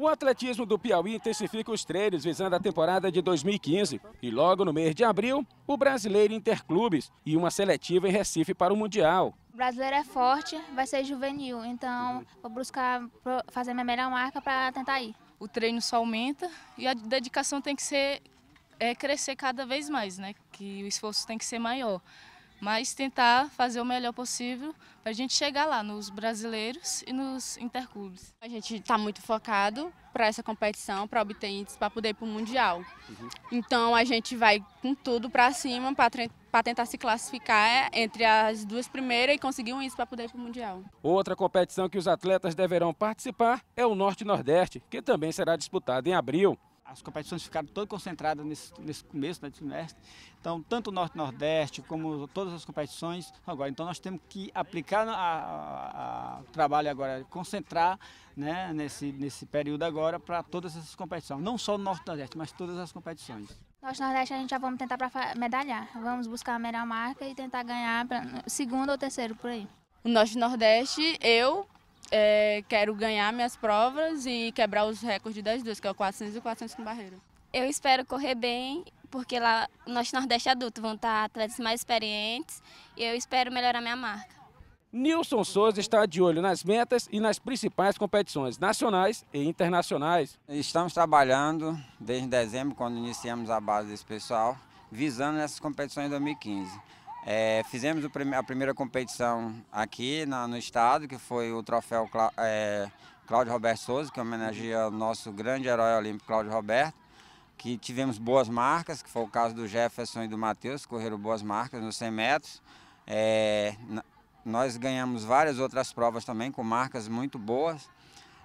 O atletismo do Piauí intensifica os treinos visando a temporada de 2015 e logo no mês de abril, o Brasileiro Interclubes e uma seletiva em Recife para o Mundial. O brasileiro é forte, vai ser juvenil, então vou buscar fazer minha melhor marca para tentar ir. O treino só aumenta e a dedicação tem que ser é, crescer cada vez mais, né? Que o esforço tem que ser maior mas tentar fazer o melhor possível para a gente chegar lá nos brasileiros e nos interclubes. A gente está muito focado para essa competição, para obter índices, para poder ir para o Mundial. Uhum. Então a gente vai com tudo para cima para tentar se classificar é, entre as duas primeiras e conseguir um índice para poder ir para o Mundial. Outra competição que os atletas deverão participar é o Norte-Nordeste, que também será disputado em abril as competições ficaram todas concentradas nesse, nesse começo né, do trimestre. Então, tanto o Norte Nordeste como todas as competições agora. Então, nós temos que aplicar o trabalho agora, concentrar né, nesse, nesse período agora para todas essas competições. Não só o Norte Nordeste, mas todas as competições. Norte Nordeste a gente já vamos tentar para medalhar. Vamos buscar a melhor marca e tentar ganhar pra, segundo ou terceiro por aí. O Norte Nordeste, eu é, quero ganhar minhas provas e quebrar os recordes das duas, que é o 400 e o 400 com barreira. Eu espero correr bem, porque lá no nosso Nordeste adulto vão estar atletas mais experientes e eu espero melhorar minha marca. Nilson Souza está de olho nas metas e nas principais competições nacionais e internacionais. Estamos trabalhando desde dezembro, quando iniciamos a base desse pessoal, visando essas competições de 2015. É, fizemos a primeira competição aqui na, no estado, que foi o troféu Clá é, Cláudio Roberto Souza, que homenageia o nosso grande herói olímpico Cláudio Roberto, que tivemos boas marcas, que foi o caso do Jefferson e do Matheus, que correram boas marcas nos 100 metros. É, nós ganhamos várias outras provas também, com marcas muito boas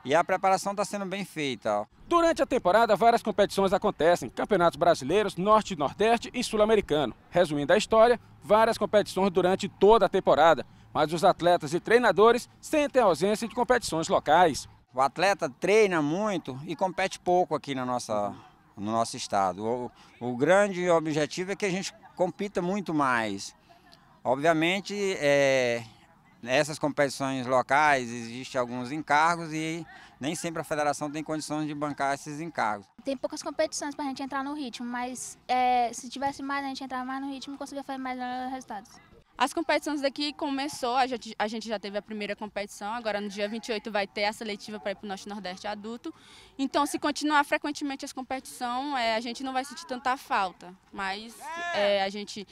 e a preparação está sendo bem feita. Ó. Durante a temporada, várias competições acontecem: campeonatos brasileiros, norte, nordeste e sul-americano. Resumindo a história, várias competições durante toda a temporada, mas os atletas e treinadores sentem a ausência de competições locais. O atleta treina muito e compete pouco aqui na nossa, no nosso estado. O, o grande objetivo é que a gente compita muito mais. Obviamente, é, Nessas competições locais existem alguns encargos e nem sempre a federação tem condições de bancar esses encargos. Tem poucas competições para a gente entrar no ritmo, mas é, se tivesse mais, a gente entrava mais no ritmo e conseguia fazer mais resultados. As competições daqui começou, a gente, a gente já teve a primeira competição, agora no dia 28 vai ter a seletiva para ir para o Norte Nordeste adulto. Então, se continuar frequentemente as competições, é, a gente não vai sentir tanta falta. Mas é, a gente,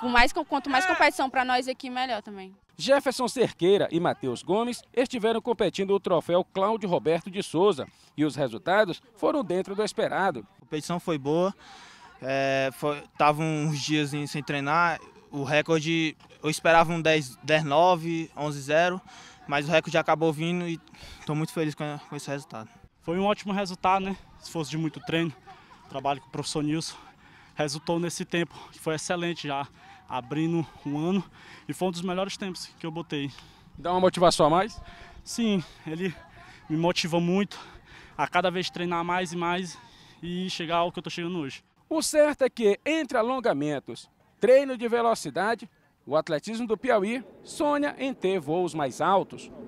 com mais, quanto mais competição para nós aqui, melhor também. Jefferson Cerqueira e Matheus Gomes estiveram competindo o troféu Cláudio Roberto de Souza e os resultados foram dentro do esperado. A competição foi boa, estavam é, uns dias sem treinar, o recorde, eu esperava um 10-9, 11-0, mas o recorde acabou vindo e estou muito feliz com, com esse resultado. Foi um ótimo resultado, né? Esforço de muito treino, trabalho com o professor Nilson, resultou nesse tempo, que foi excelente já abrindo um ano e foi um dos melhores tempos que eu botei. Dá uma motivação a mais? Sim, ele me motiva muito a cada vez treinar mais e mais e chegar ao que eu estou chegando hoje. O certo é que entre alongamentos, treino de velocidade, o atletismo do Piauí sonha em ter voos mais altos,